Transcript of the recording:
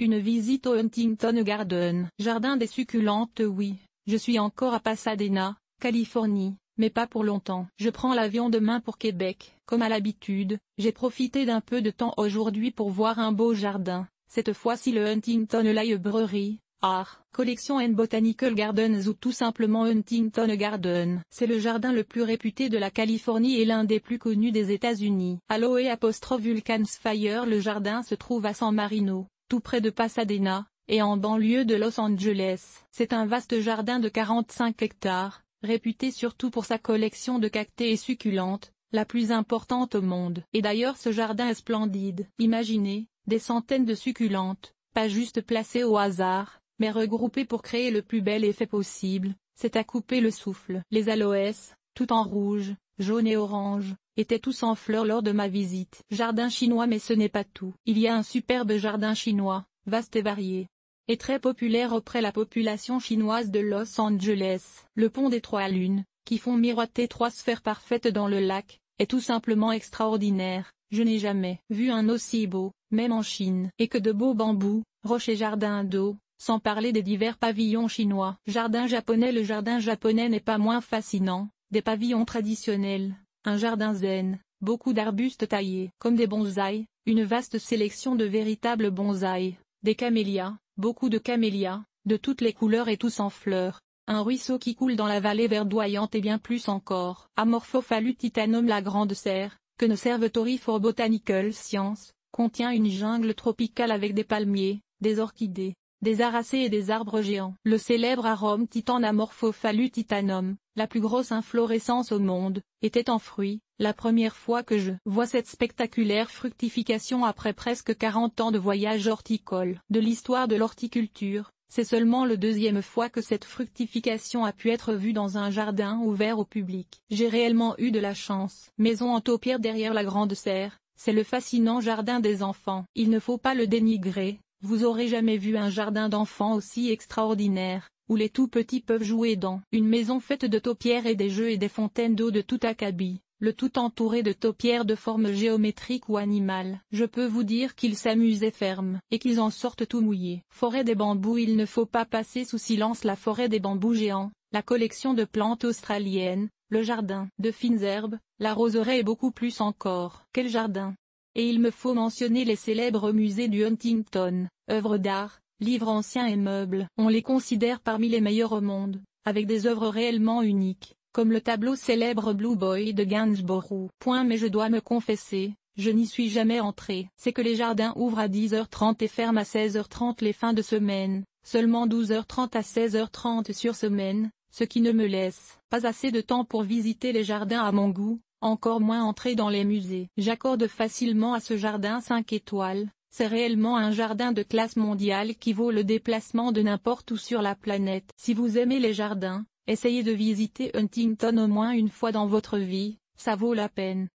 Une visite au Huntington Garden, jardin des succulentes oui, je suis encore à Pasadena, Californie, mais pas pour longtemps. Je prends l'avion demain pour Québec. Comme à l'habitude, j'ai profité d'un peu de temps aujourd'hui pour voir un beau jardin, cette fois-ci le Huntington Library, Art, Collection and Botanical Gardens ou tout simplement Huntington Garden. C'est le jardin le plus réputé de la Californie et l'un des plus connus des États-Unis. Aloe apostrophe Vulcans Fire Le jardin se trouve à San Marino, tout près de Pasadena, et en banlieue de Los Angeles. C'est un vaste jardin de 45 hectares, réputé surtout pour sa collection de cactées et succulentes, la plus importante au monde. Et d'ailleurs ce jardin est splendide. Imaginez, des centaines de succulentes, pas juste placées au hasard, mais regroupées pour créer le plus bel effet possible, c'est à couper le souffle. Les aloès, tout en rouge, jaune et orange, étaient tous en fleurs lors de ma visite. Jardin chinois mais ce n'est pas tout. Il y a un superbe jardin chinois, vaste et varié et très populaire auprès la population chinoise de Los Angeles. Le pont des trois lunes, qui font miroiter trois sphères parfaites dans le lac, est tout simplement extraordinaire. Je n'ai jamais vu un aussi beau, même en Chine. Et que de beaux bambous, rochers jardins d'eau, sans parler des divers pavillons chinois. Jardin japonais Le jardin japonais n'est pas moins fascinant, des pavillons traditionnels, un jardin zen, beaucoup d'arbustes taillés comme des bonsaïs, une vaste sélection de véritables bonsaïs, des camélias, beaucoup de camélias, de toutes les couleurs et tous en fleurs, un ruisseau qui coule dans la vallée verdoyante et bien plus encore. Amorphophallus titanum la grande serre, que ne servent for Botanical Science, contient une jungle tropicale avec des palmiers, des orchidées, des aracées et des arbres géants. Le célèbre arôme amorphophallu titanum, la plus grosse inflorescence au monde, était en fruit, la première fois que je vois cette spectaculaire fructification après presque 40 ans de voyage horticole. De l'histoire de l'horticulture, c'est seulement le deuxième fois que cette fructification a pu être vue dans un jardin ouvert au public. J'ai réellement eu de la chance. Maison en taupière derrière la grande serre, c'est le fascinant jardin des enfants. Il ne faut pas le dénigrer, vous aurez jamais vu un jardin d'enfants aussi extraordinaire, où les tout-petits peuvent jouer dans une maison faite de taupières et des jeux et des fontaines d'eau de tout acabit, le tout entouré de taupières de forme géométrique ou animale. Je peux vous dire qu'ils s'amusent et ferment, et qu'ils en sortent tout mouillés. Forêt des bambous Il ne faut pas passer sous silence la forêt des bambous géants, la collection de plantes australiennes, le jardin de fines herbes, la roseraie et beaucoup plus encore. Quel jardin et il me faut mentionner les célèbres musées du Huntington, œuvres d'art, livres anciens et meubles. On les considère parmi les meilleurs au monde, avec des œuvres réellement uniques, comme le tableau célèbre Blue Boy de Gainsborough. Point mais je dois me confesser, je n'y suis jamais entré. C'est que les jardins ouvrent à 10h30 et ferment à 16h30 les fins de semaine, seulement 12h30 à 16h30 sur semaine, ce qui ne me laisse pas assez de temps pour visiter les jardins à mon goût, encore moins entrer dans les musées. J'accorde facilement à ce jardin 5 étoiles, c'est réellement un jardin de classe mondiale qui vaut le déplacement de n'importe où sur la planète. Si vous aimez les jardins, essayez de visiter Huntington au moins une fois dans votre vie, ça vaut la peine.